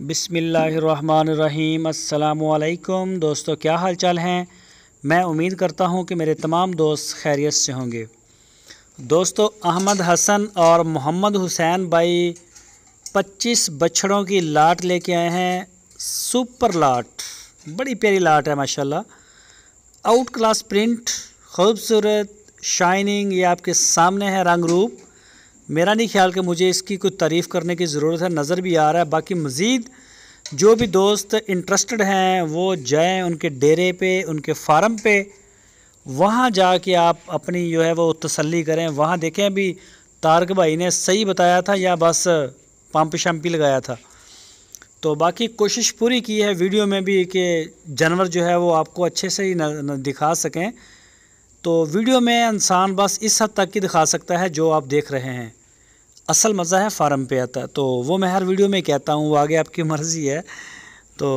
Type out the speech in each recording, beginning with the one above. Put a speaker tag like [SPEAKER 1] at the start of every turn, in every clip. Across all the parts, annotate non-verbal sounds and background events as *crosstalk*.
[SPEAKER 1] बिसमीम् अल्लाम दोस्तों क्या हाल चाल हैं मैं उम्मीद करता हूं कि मेरे तमाम दोस्त खैरियत से होंगे दोस्तों अहमद हसन और मोहम्मद हुसैन भाई 25 बछड़ों की लाट लेके आए हैं सुपर लाट बड़ी प्यारी लाट है माशाल्लाह आउट क्लास प्रिंट खूबसूरत शाइनिंग ये आपके सामने है रंग रूप मेरा नहीं ख्याल कि मुझे इसकी कोई तारीफ़ करने की ज़रूरत है नज़र भी आ रहा है बाकी मज़ीद जो भी दोस्त इंटरेस्टेड हैं वो जाएं उनके डेरे पे उनके फार्म पे वहाँ जा के आप अपनी जो है वो तसल्ली करें वहाँ देखें अभी तारक भाई ने सही बताया था या बस पम्प शम्पी लगाया था तो बाकी कोशिश पूरी की है वीडियो में भी कि जानवर जो है वो आपको अच्छे से ही न, न दिखा सकें तो वीडियो में इंसान बस इस हद तक ही दिखा सकता है जो आप देख रहे हैं असल मज़ा है फार्म पे आता तो वो मैं हर वीडियो में कहता हूँ वो आगे आपकी मर्ज़ी है तो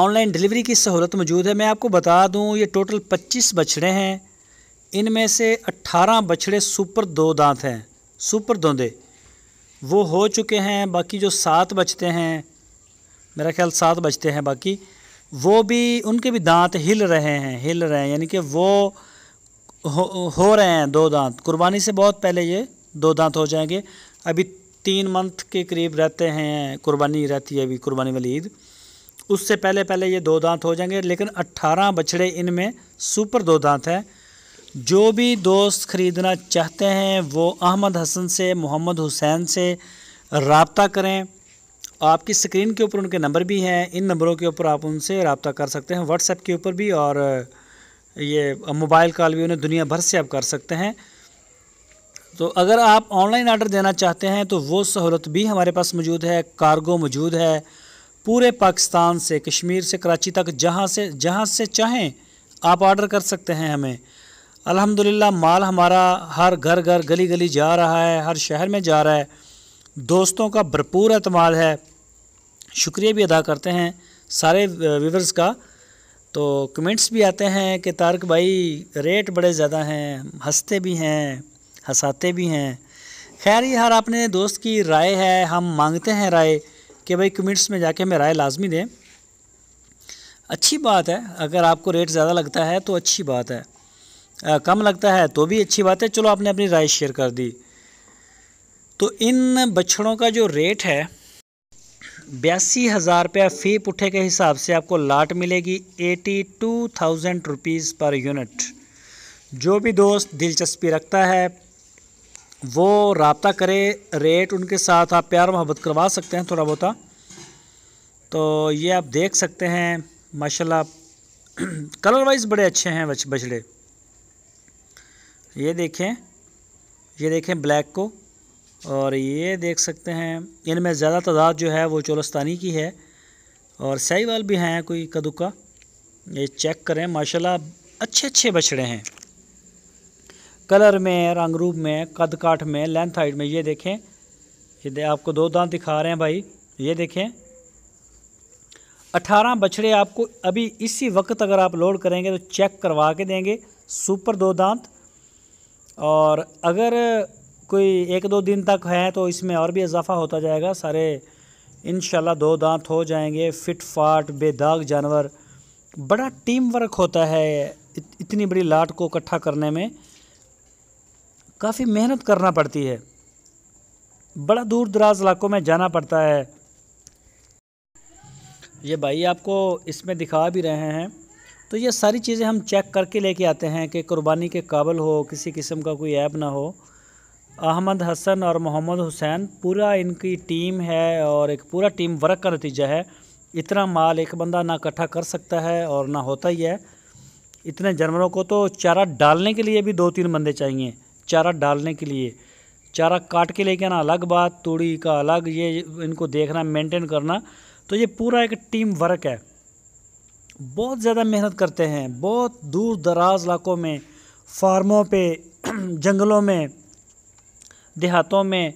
[SPEAKER 1] ऑनलाइन डिलीवरी की सहूलत मौजूद है मैं आपको बता दूँ ये टोटल 25 बछड़े हैं इनमें से 18 बछड़े सुपर दो दांत हैं सुपर दोंदे वो हो चुके हैं बाकी जो सात बचते हैं मेरा ख्याल सात बचते हैं बाकी वो भी उनके भी दांत हिल रहे हैं हिल रहे हैं यानी कि वो हो, हो रहे हैं दो दांत कुर्बानी से बहुत पहले ये दो दांत हो जाएंगे अभी तीन मंथ के करीब रहते हैं कुर्बानी रहती है अभी कुर्बानी वाली ईद उससे पहले पहले ये दो दांत हो जाएंगे लेकिन 18 बछड़े इनमें सुपर दो दांत हैं जो भी दोस्त ख़रीदना चाहते हैं वो अहमद हसन से मोहम्मद हुसैन से रबता करें आपकी स्क्रीन के ऊपर उनके नंबर भी हैं इन नंबरों के ऊपर आप उनसे रबता कर सकते हैं व्हाट्सएप के ऊपर भी और ये मोबाइल कॉल भी उन्हें दुनिया भर से आप कर सकते हैं तो अगर आप ऑनलाइन आर्डर देना चाहते हैं तो वो सहूलत भी हमारे पास मौजूद है कार्गो मौजूद है पूरे पाकिस्तान से कश्मीर से कराची तक जहाँ से जहाँ से चाहें आप ऑर्डर कर सकते हैं हमें अल्हम्दुलिल्लाह माल हमारा हर घर घर गली गली जा रहा है हर शहर में जा रहा है दोस्तों का भरपूर अतमाद है शुक्रिया भी अदा करते हैं सारे व्यूवर्स का तो कमेंट्स भी आते हैं कि तारक भाई रेट बड़े ज़्यादा हैं हंसते भी हैं हंसाते भी हैं खैर ये हर अपने दोस्त की राय है हम मांगते हैं राय कि भाई कमेंट्स में जाके हमें राय लाजमी दें अच्छी बात है अगर आपको रेट ज़्यादा लगता है तो अच्छी बात है आ, कम लगता है तो भी अच्छी बात है चलो आपने अपनी राय शेयर कर दी तो इन बछड़ों का जो रेट है बयासी हज़ार रुपया फ़ी पुठे के हिसाब से आपको लाट मिलेगी eighty two thousand rupees per unit जो भी दोस्त दिलचस्पी रखता है वो रबता करे रेट उनके साथ आप प्यार मोहब्बत करवा सकते हैं थोड़ा बहुत तो ये आप देख सकते हैं माशाल्लाह *clears throat* कलर वाइज बड़े अच्छे हैं बच बछड़े ये देखें ये देखें ब्लैक को और ये देख सकते हैं इनमें ज़्यादा तादाद जो है वो चोलस्तानी की है और वाल भी हैं कोई कदू ये चेक करें माशाल्लाह अच्छे अच्छे बछड़े हैं कलर में रंग रूप में कद काठ में लेंथ हाइट में ये देखें ये दे, आपको दो दांत दिखा रहे हैं भाई ये देखें अठारह बछड़े आपको अभी इसी वक्त अगर आप लोड करेंगे तो चेक करवा के देंगे सुपर दो दांत और अगर कोई एक दो दिन तक है तो इसमें और भी इजाफा होता जाएगा सारे इन दो दांत हो जाएंगे फिट फाट बेदाग जानवर बड़ा टीम वर्क होता है इतनी बड़ी लाट को इकट्ठा करने में काफ़ी मेहनत करना पड़ती है बड़ा दूर दराज इलाकों में जाना पड़ता है ये भाई आपको इसमें दिखा भी रहे हैं तो ये सारी चीज़ें हम चेक करके लेके आते हैं कि कुर्बानी के काबल हो किसी किस्म का कोई ऐप ना हो अहमद हसन और मोहम्मद हुसैन पूरा इनकी टीम है और एक पूरा टीम वर्क का नतीजा है इतना माल एक बंदा ना इकट्ठा कर सकता है और ना होता ही है इतने जानवरों को तो चारा डालने के लिए भी दो तीन बंदे चाहिए चारा डालने के लिए चारा काट के लेके आना अलग बात तूड़ी का अलग ये इनको देखना मेंटेन करना तो ये पूरा एक टीम वर्क है बहुत ज़्यादा मेहनत करते हैं बहुत दूर दराज इलाकों में फार्मों पे *clears throat* जंगलों में देहातों में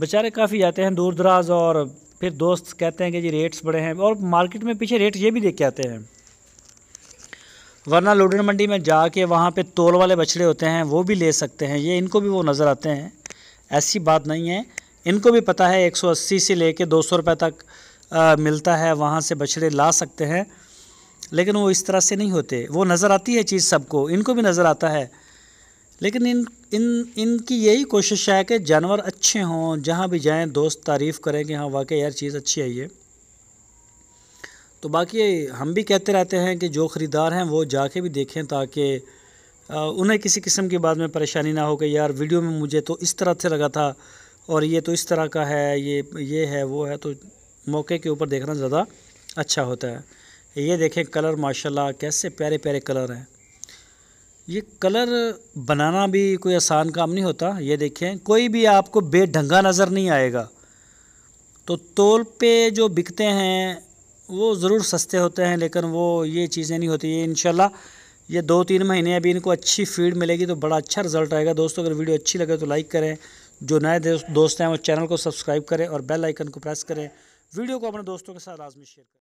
[SPEAKER 1] बेचारे काफ़ी जाते हैं दूर दराज और फिर दोस्त कहते हैं कि जी रेट्स बड़े हैं और मार्केट में पीछे रेट ये भी देख के आते हैं वरना लोडन मंडी में जाके वहाँ पे तोल वाले बछड़े होते हैं वो भी ले सकते हैं ये इनको भी वो नज़र आते हैं ऐसी बात नहीं है इनको भी पता है 180 से लेके 200 रुपए तक आ, मिलता है वहाँ से बछड़े ला सकते हैं लेकिन वो इस तरह से नहीं होते वो नज़र आती है चीज़ सबको इनको भी नज़र आता है लेकिन इन इन इनकी यही कोशिश है कि जानवर अच्छे हों जहाँ भी जाएँ दोस्त तारीफ़ करें कि हाँ वाकई यार चीज़ अच्छी है ये तो बाकी हम भी कहते रहते हैं कि जो ख़रीदार हैं वो जाके भी देखें ताकि उन्हें किसी किस्म की बात में परेशानी ना हो कि यार वीडियो में मुझे तो इस तरह से लगा था और ये तो इस तरह का है ये ये है वो है तो मौके के ऊपर देखना ज़्यादा अच्छा होता है ये देखें कलर माशाल्लाह कैसे प्यारे प्यारे कलर हैं ये कलर बनाना भी कोई आसान काम नहीं होता ये देखें कोई भी आपको बेढंगा नज़र नहीं आएगा तो तोल पे जो बिकते हैं वो ज़रूर सस्ते होते हैं लेकिन वो ये चीज़ें नहीं होती हैं इन ये दो तीन महीने अभी इनको अच्छी फीड मिलेगी तो बड़ा अच्छा रिजल्ट आएगा दोस्तों अगर वीडियो अच्छी लगे तो लाइक करें जो नए दोस्त हैं वो चैनल को सब्सक्राइब करें और बेल आइकन को प्रेस करें वीडियो को अपने दोस्तों के साथ आजमी शेयर करें